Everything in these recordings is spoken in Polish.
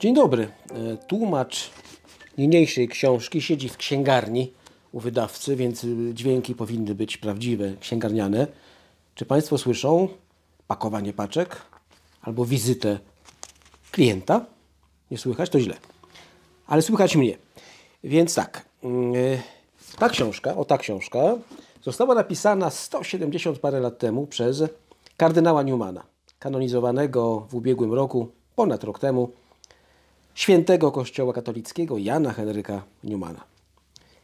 Dzień dobry. E, tłumacz niniejszej książki siedzi w księgarni u wydawcy, więc y, dźwięki powinny być prawdziwe, księgarniane. Czy Państwo słyszą pakowanie paczek albo wizytę klienta? Nie słychać? To źle. Ale słychać mnie. Więc tak, y, ta książka, o ta książka, została napisana 170 parę lat temu przez kardynała Newmana, kanonizowanego w ubiegłym roku, ponad rok temu, świętego kościoła katolickiego Jana Henryka Newmana.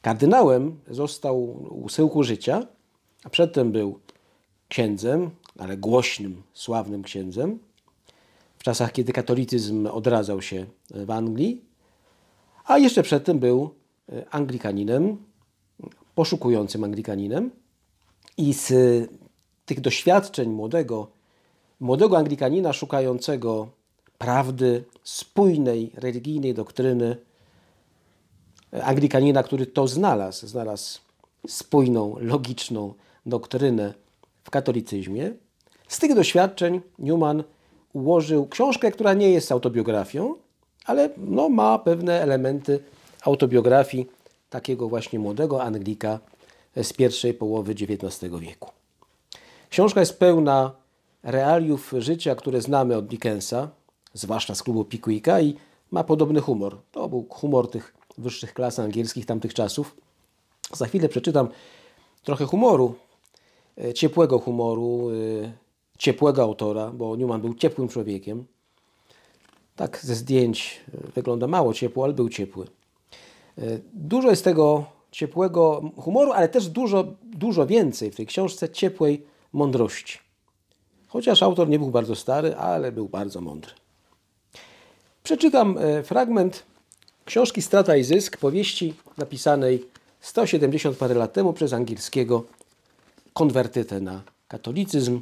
Kardynałem został u syłku życia, a przedtem był księdzem, ale głośnym, sławnym księdzem. W czasach, kiedy katolicyzm odradzał się w Anglii, a jeszcze przedtem był e, Anglikaninem, poszukującym Anglikaninem. I z e, tych doświadczeń młodego, młodego Anglikanina szukającego prawdy spójnej religijnej doktryny e, Anglikanina, który to znalazł. Znalazł spójną, logiczną doktrynę w katolicyzmie. Z tych doświadczeń Newman ułożył książkę, która nie jest autobiografią, ale no, ma pewne elementy autobiografii takiego właśnie młodego Anglika z pierwszej połowy XIX wieku. Książka jest pełna realiów życia, które znamy od Dickensa, zwłaszcza z klubu Pikuika i ma podobny humor. To był humor tych wyższych klas angielskich tamtych czasów. Za chwilę przeczytam trochę humoru, e, ciepłego humoru, e, ciepłego autora, bo Newman był ciepłym człowiekiem. Tak ze zdjęć e, wygląda mało ciepło, ale był ciepły. Dużo jest tego ciepłego humoru, ale też dużo, dużo więcej w tej książce ciepłej mądrości. Chociaż autor nie był bardzo stary, ale był bardzo mądry. Przeczytam e, fragment książki Strata i Zysk, powieści napisanej 170 parę lat temu przez angielskiego konwertytę na katolicyzm.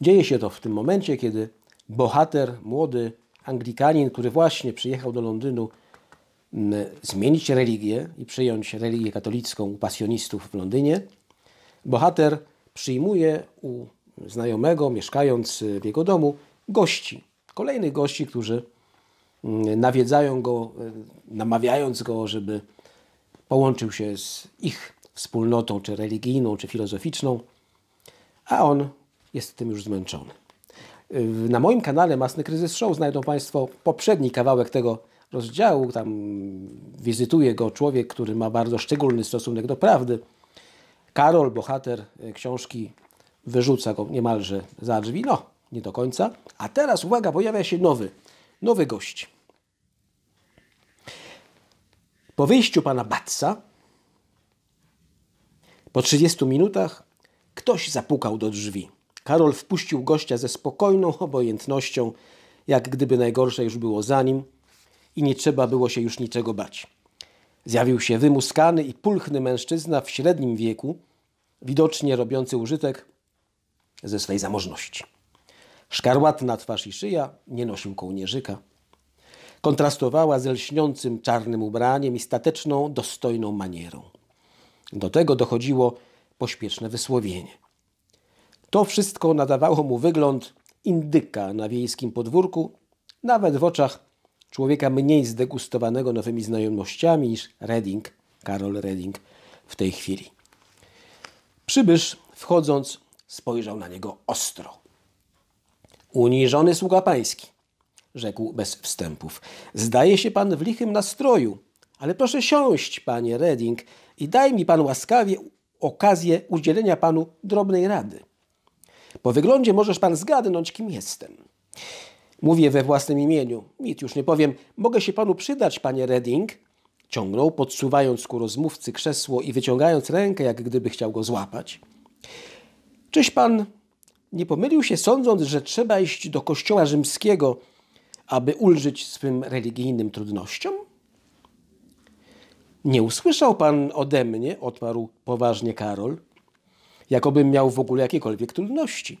Dzieje się to w tym momencie, kiedy bohater, młody Anglikanin, który właśnie przyjechał do Londynu zmienić religię i przyjąć religię katolicką u pasjonistów w Londynie, bohater przyjmuje u znajomego, mieszkając w jego domu, gości kolejnych gości, którzy mm, nawiedzają go, e, namawiając go, żeby połączył się z ich wspólnotą, czy religijną, czy filozoficzną, a on jest tym już zmęczony. Na moim kanale Masny Kryzys Show znajdą Państwo poprzedni kawałek tego rozdziału. Tam wizytuje go człowiek, który ma bardzo szczególny stosunek do prawdy. Karol, bohater e, książki, wyrzuca go niemalże za drzwi. No, nie do końca. A teraz uwaga, pojawia się nowy, nowy gość. Po wyjściu pana Batsa, po 30 minutach, ktoś zapukał do drzwi. Karol wpuścił gościa ze spokojną obojętnością, jak gdyby najgorsze już było za nim i nie trzeba było się już niczego bać. Zjawił się wymuskany i pulchny mężczyzna w średnim wieku, widocznie robiący użytek ze swej zamożności. Szkarłatna twarz i szyja, nie nosił kołnierzyka. Kontrastowała z lśniącym czarnym ubraniem i stateczną, dostojną manierą. Do tego dochodziło pośpieszne wysłowienie. To wszystko nadawało mu wygląd indyka na wiejskim podwórku, nawet w oczach człowieka mniej zdegustowanego nowymi znajomościami niż Redding, Karol Redding w tej chwili. Przybysz, wchodząc, spojrzał na niego ostro. Uniżony sługa pański, rzekł bez wstępów. Zdaje się pan w lichym nastroju, ale proszę siąść, panie Reding, i daj mi pan łaskawie okazję udzielenia panu drobnej rady. Po wyglądzie możesz pan zgadnąć, kim jestem. Mówię we własnym imieniu. Nic już nie powiem. Mogę się panu przydać, panie Redding? Ciągnął, podsuwając ku rozmówcy krzesło i wyciągając rękę, jak gdyby chciał go złapać. Czyś pan nie pomylił się sądząc, że trzeba iść do kościoła rzymskiego, aby ulżyć swym religijnym trudnościom? Nie usłyszał pan ode mnie, odparł poważnie Karol, jakobym miał w ogóle jakiekolwiek trudności.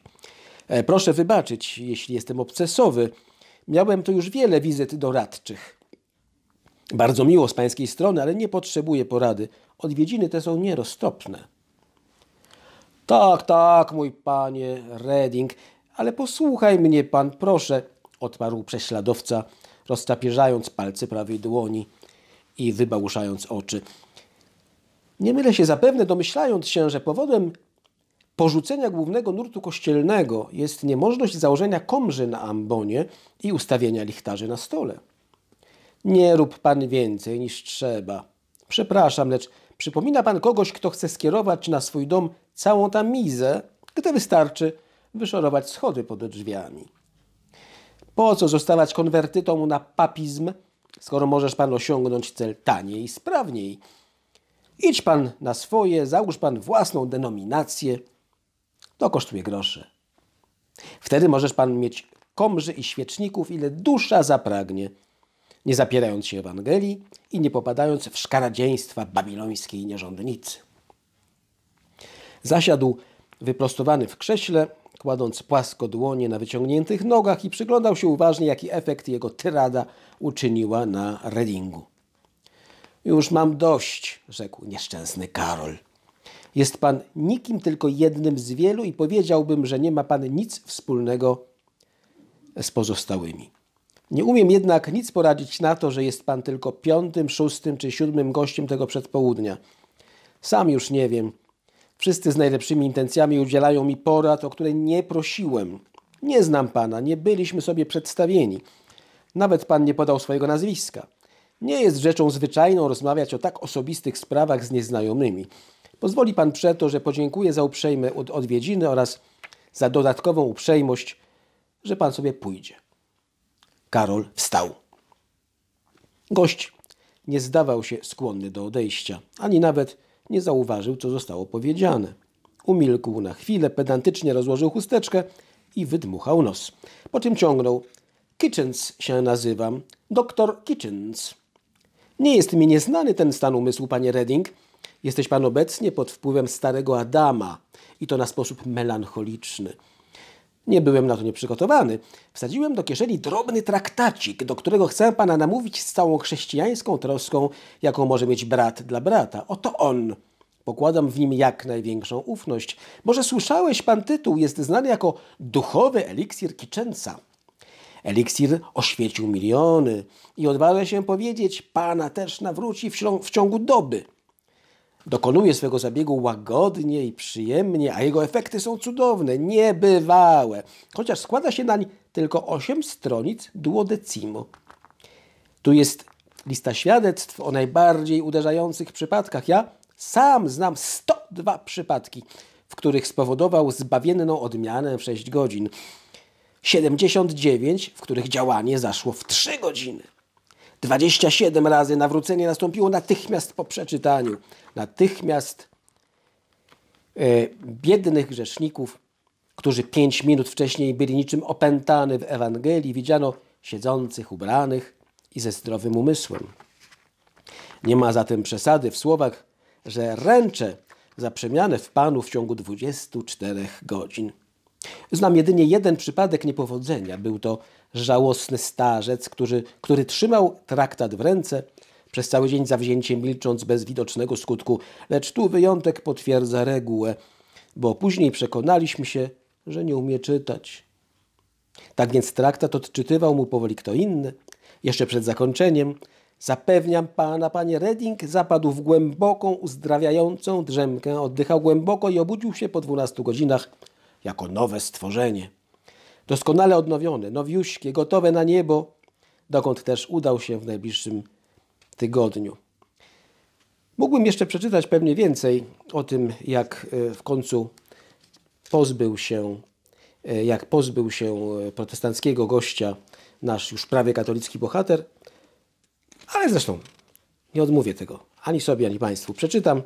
E, proszę wybaczyć, jeśli jestem obcesowy. Miałem tu już wiele wizyt doradczych. Bardzo miło z pańskiej strony, ale nie potrzebuję porady. Odwiedziny te są nieroztropne. Tak, tak, mój panie Reding, ale posłuchaj mnie pan, proszę, odparł prześladowca, roztapierzając palce prawej dłoni i wybałuszając oczy. Nie mylę się zapewne, domyślając się, że powodem porzucenia głównego nurtu kościelnego jest niemożność założenia komrzy na ambonie i ustawienia lichtarzy na stole. Nie rób pan więcej niż trzeba. Przepraszam, lecz Przypomina pan kogoś, kto chce skierować na swój dom całą tam mizę, gdy wystarczy wyszorować schody pod drzwiami. Po co zostawać konwertytą na papizm, skoro możesz pan osiągnąć cel taniej i sprawniej? Idź pan na swoje, załóż pan własną denominację. To kosztuje grosze. Wtedy możesz pan mieć komrzy i świeczników, ile dusza zapragnie nie zapierając się Ewangelii i nie popadając w szkaradzieństwa babilońskiej nierządnicy. Zasiadł wyprostowany w krześle, kładąc płasko dłonie na wyciągniętych nogach i przyglądał się uważnie, jaki efekt jego tyrada uczyniła na Redingu. Już mam dość, rzekł nieszczęsny Karol. Jest pan nikim tylko jednym z wielu i powiedziałbym, że nie ma pan nic wspólnego z pozostałymi. Nie umiem jednak nic poradzić na to, że jest pan tylko piątym, szóstym czy siódmym gościem tego przedpołudnia. Sam już nie wiem. Wszyscy z najlepszymi intencjami udzielają mi porad, o które nie prosiłem. Nie znam pana, nie byliśmy sobie przedstawieni. Nawet pan nie podał swojego nazwiska. Nie jest rzeczą zwyczajną rozmawiać o tak osobistych sprawach z nieznajomymi. Pozwoli pan przeto, że podziękuję za uprzejme odwiedziny oraz za dodatkową uprzejmość, że pan sobie pójdzie. Karol wstał. Gość nie zdawał się skłonny do odejścia, ani nawet nie zauważył, co zostało powiedziane. Umilkł na chwilę, pedantycznie rozłożył chusteczkę i wydmuchał nos. Po czym ciągnął. Kitchens się nazywam. Doktor Kitchens. Nie jest mi nieznany ten stan umysłu, panie Redding. Jesteś pan obecnie pod wpływem starego Adama i to na sposób melancholiczny. Nie byłem na to nieprzygotowany. Wsadziłem do kieszeni drobny traktacik, do którego chcę pana namówić z całą chrześcijańską troską, jaką może mieć brat dla brata. Oto on. Pokładam w nim jak największą ufność. Może słyszałeś pan tytuł, jest znany jako duchowy eliksir Kiczęca. Eliksir oświecił miliony i odważę się powiedzieć, pana też nawróci w, w ciągu doby dokonuje swego zabiegu łagodnie i przyjemnie, a jego efekty są cudowne, niebywałe, chociaż składa się nań tylko 8 stronic duodecimo. Tu jest lista świadectw o najbardziej uderzających przypadkach. Ja sam znam 102 przypadki, w których spowodował zbawienną odmianę w 6 godzin. 79, w których działanie zaszło w 3 godziny. 27 razy nawrócenie nastąpiło natychmiast po przeczytaniu. Natychmiast e, biednych grzeszników, którzy pięć minut wcześniej byli niczym opętany w Ewangelii, widziano siedzących, ubranych i ze zdrowym umysłem. Nie ma zatem przesady w słowach, że ręczę za przemianę w Panu w ciągu 24 godzin. Znam jedynie jeden przypadek niepowodzenia. Był to żałosny starzec, który, który trzymał traktat w ręce, przez cały dzień zawzięcie milcząc bez widocznego skutku. Lecz tu wyjątek potwierdza regułę, bo później przekonaliśmy się, że nie umie czytać. Tak więc traktat odczytywał mu powoli kto inny. Jeszcze przed zakończeniem Zapewniam pana, panie Redding, zapadł w głęboką, uzdrawiającą drzemkę, oddychał głęboko i obudził się po 12 godzinach jako nowe stworzenie. Doskonale odnowione, nowiuśkie, gotowe na niebo, dokąd też udał się w najbliższym tygodniu. Mógłbym jeszcze przeczytać pewnie więcej o tym, jak e, w końcu pozbył się, e, jak pozbył się e, protestanckiego gościa nasz już prawie katolicki bohater, ale zresztą nie odmówię tego ani sobie, ani Państwu. Przeczytam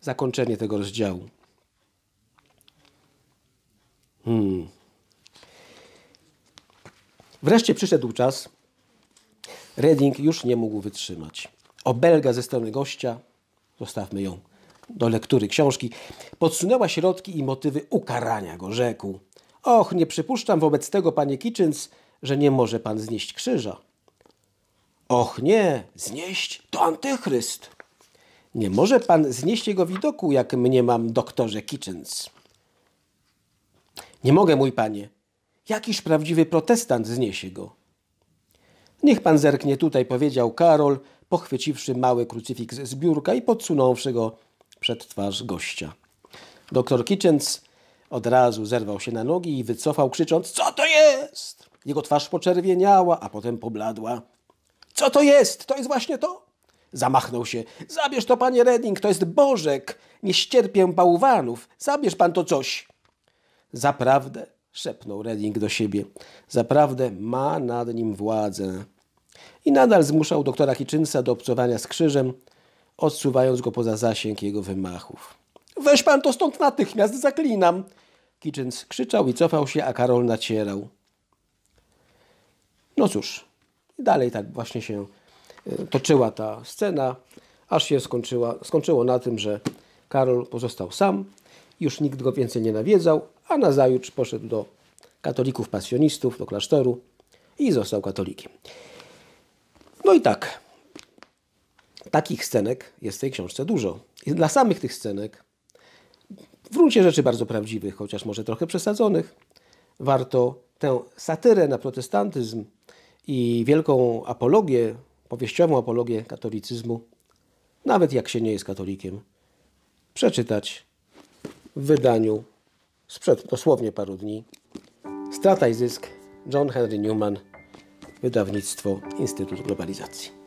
zakończenie tego rozdziału. Hmm. Wreszcie przyszedł czas. Redding już nie mógł wytrzymać. Obelga ze strony gościa, zostawmy ją do lektury książki, podsunęła środki i motywy ukarania go, rzekł. Och, nie przypuszczam wobec tego, panie Kitchens, że nie może pan znieść krzyża. Och nie, znieść to antychryst. Nie może pan znieść jego widoku, jak mnie mam doktorze Kitchens. Nie mogę, mój panie. Jakiś prawdziwy protestant zniesie go. Niech pan zerknie tutaj, powiedział Karol, pochwyciwszy mały krucyfiks z biurka i podsunąwszy go przed twarz gościa. Doktor Kitchens od razu zerwał się na nogi i wycofał, krzycząc: Co to jest? Jego twarz poczerwieniała, a potem pobladła. Co to jest? To jest właśnie to? Zamachnął się. Zabierz to, panie Redding, to jest Bożek. Nie ścierpię bałwanów. Zabierz pan to coś. Zaprawdę, szepnął Redding do siebie, zaprawdę ma nad nim władzę. I nadal zmuszał doktora Hitchinsa do obcowania z krzyżem, odsuwając go poza zasięg jego wymachów. Weź pan to stąd natychmiast, zaklinam! Kitchens krzyczał i cofał się, a Karol nacierał. No cóż, dalej tak właśnie się e, toczyła ta scena, aż się skończyła, skończyło na tym, że Karol pozostał sam, już nikt go więcej nie nawiedzał, a nazajutrz poszedł do katolików pasjonistów, do klasztoru i został katolikiem. No i tak, takich scenek jest w tej książce dużo. I dla samych tych scenek, w gruncie rzeczy bardzo prawdziwych, chociaż może trochę przesadzonych, warto tę satyrę na protestantyzm i wielką apologię, powieściową apologię katolicyzmu, nawet jak się nie jest katolikiem, przeczytać w wydaniu sprzed dosłownie paru dni. Strata i zysk John Henry Newman, wydawnictwo Instytut Globalizacji.